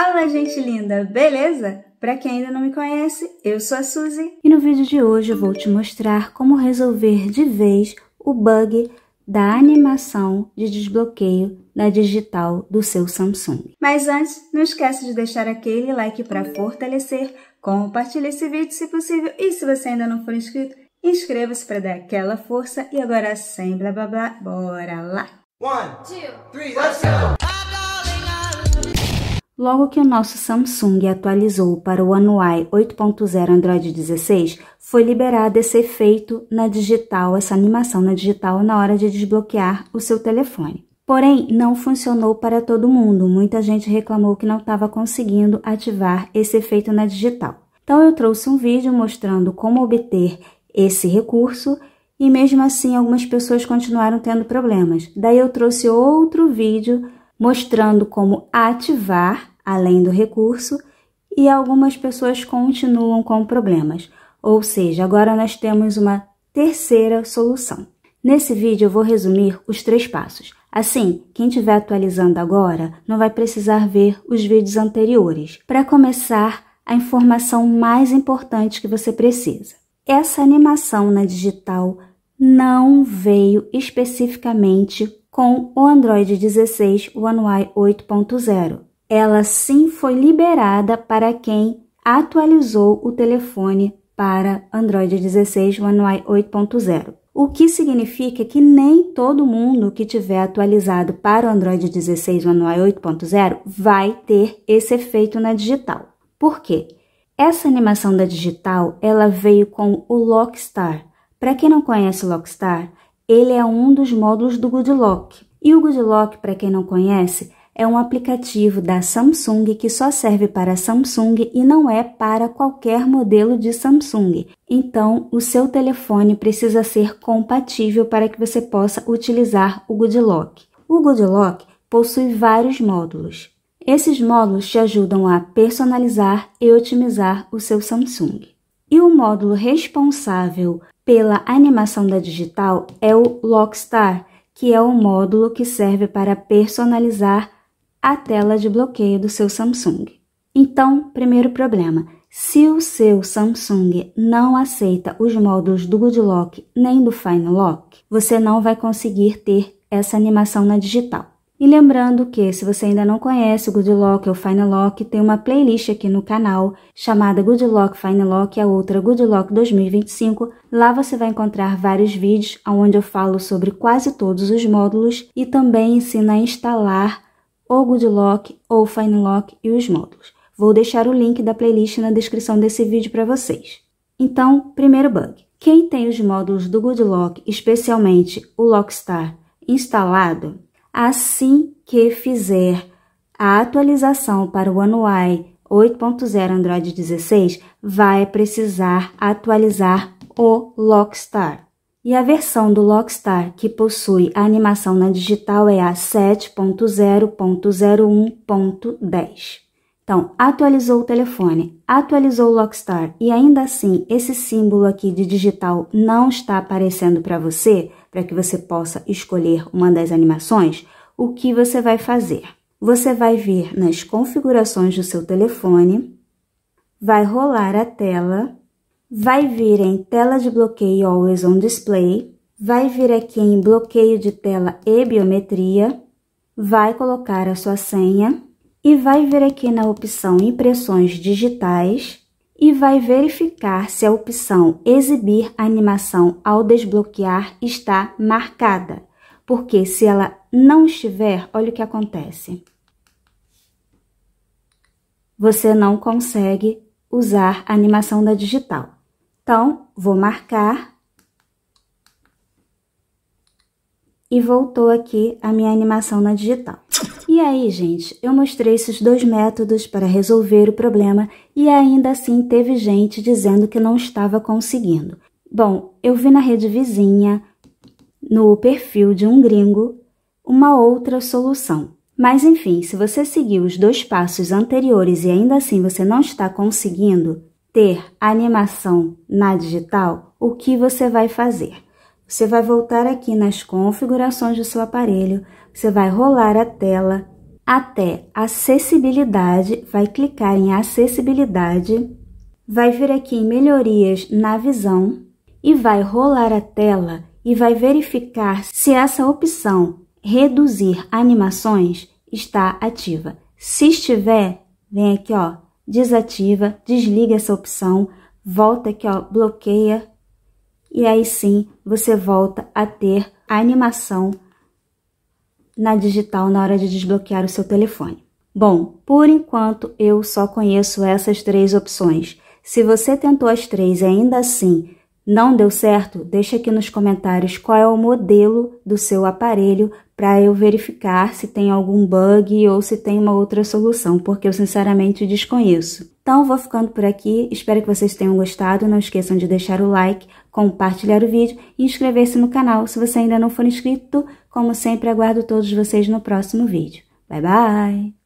Fala, gente linda, beleza? Para quem ainda não me conhece, eu sou a Suzy e no vídeo de hoje eu vou te mostrar como resolver de vez o bug da animação de desbloqueio da digital do seu Samsung. Mas antes, não esquece de deixar aquele like para fortalecer, compartilhe esse vídeo se possível e se você ainda não for inscrito, inscreva-se para dar aquela força e agora sem blá blá blá, bora lá! One, two, three, let's go! Logo que o nosso Samsung atualizou para o Anuai 8.0 Android 16, foi liberado esse efeito na digital, essa animação na digital na hora de desbloquear o seu telefone. Porém, não funcionou para todo mundo. Muita gente reclamou que não estava conseguindo ativar esse efeito na digital. Então eu trouxe um vídeo mostrando como obter esse recurso e mesmo assim algumas pessoas continuaram tendo problemas. Daí eu trouxe outro vídeo mostrando como ativar além do recurso e algumas pessoas continuam com problemas. Ou seja, agora nós temos uma terceira solução. Nesse vídeo eu vou resumir os três passos. Assim, quem estiver atualizando agora não vai precisar ver os vídeos anteriores. Para começar, a informação mais importante que você precisa. Essa animação na digital não veio especificamente com o Android 16 One UI 8.0. Ela sim foi liberada para quem atualizou o telefone para Android 16 One UI 8.0. O que significa que nem todo mundo que tiver atualizado para o Android 16 One UI 8.0 vai ter esse efeito na digital. Por quê? Essa animação da digital, ela veio com o Lockstar. Para quem não conhece o Lockstar, ele é um dos módulos do Goodlock. E o Goodlock, para quem não conhece, é um aplicativo da Samsung que só serve para Samsung e não é para qualquer modelo de Samsung. Então, o seu telefone precisa ser compatível para que você possa utilizar o Goodlock. O Goodlock possui vários módulos. Esses módulos te ajudam a personalizar e otimizar o seu Samsung. E o módulo responsável pela animação da digital é o Lockstar, que é o módulo que serve para personalizar a tela de bloqueio do seu Samsung. Então, primeiro problema: se o seu Samsung não aceita os módulos do Good Lock nem do Fine Lock, você não vai conseguir ter essa animação na digital. E lembrando que, se você ainda não conhece o Good Lock ou Final Lock, tem uma playlist aqui no canal chamada Good Lock Final Lock e a outra Good Lock 2025. Lá você vai encontrar vários vídeos onde eu falo sobre quase todos os módulos e também ensino a instalar o Good Lock ou Final Lock e os módulos. Vou deixar o link da playlist na descrição desse vídeo para vocês. Então, primeiro bug. Quem tem os módulos do Good Lock, especialmente o Lockstar, instalado, assim que fizer a atualização para o anuai 8.0 Android 16, vai precisar atualizar o Lockstar. E a versão do Lockstar que possui a animação na digital é a 7.0.01.10. Então, atualizou o telefone, atualizou o Lockstar e ainda assim esse símbolo aqui de digital não está aparecendo para você, para que você possa escolher uma das animações, o que você vai fazer? Você vai vir nas configurações do seu telefone, vai rolar a tela, vai vir em tela de bloqueio Always on Display, vai vir aqui em bloqueio de tela e biometria, vai colocar a sua senha, e vai vir aqui na opção Impressões Digitais e vai verificar se a opção Exibir animação ao desbloquear está marcada, porque se ela não estiver, olha o que acontece. Você não consegue usar a animação da digital. Então, vou marcar. E voltou aqui a minha animação na digital. E aí, gente, eu mostrei esses dois métodos para resolver o problema e ainda assim teve gente dizendo que não estava conseguindo. Bom, eu vi na rede vizinha, no perfil de um gringo, uma outra solução. Mas enfim, se você seguir os dois passos anteriores e ainda assim você não está conseguindo ter animação na digital, o que você vai fazer? Você vai voltar aqui nas configurações do seu aparelho, você vai rolar a tela até acessibilidade, vai clicar em acessibilidade, vai vir aqui em melhorias na visão e vai rolar a tela e vai verificar se essa opção reduzir animações está ativa. Se estiver, vem aqui ó, desativa, desliga essa opção, volta aqui ó, bloqueia e aí sim você volta a ter a animação na digital na hora de desbloquear o seu telefone. Bom, por enquanto eu só conheço essas três opções. Se você tentou as três e ainda assim não deu certo? Deixa aqui nos comentários qual é o modelo do seu aparelho para eu verificar se tem algum bug ou se tem uma outra solução, porque eu sinceramente desconheço. Então vou ficando por aqui, espero que vocês tenham gostado, não esqueçam de deixar o like, compartilhar o vídeo e inscrever-se no canal se você ainda não for inscrito. Como sempre, aguardo todos vocês no próximo vídeo. Bye bye!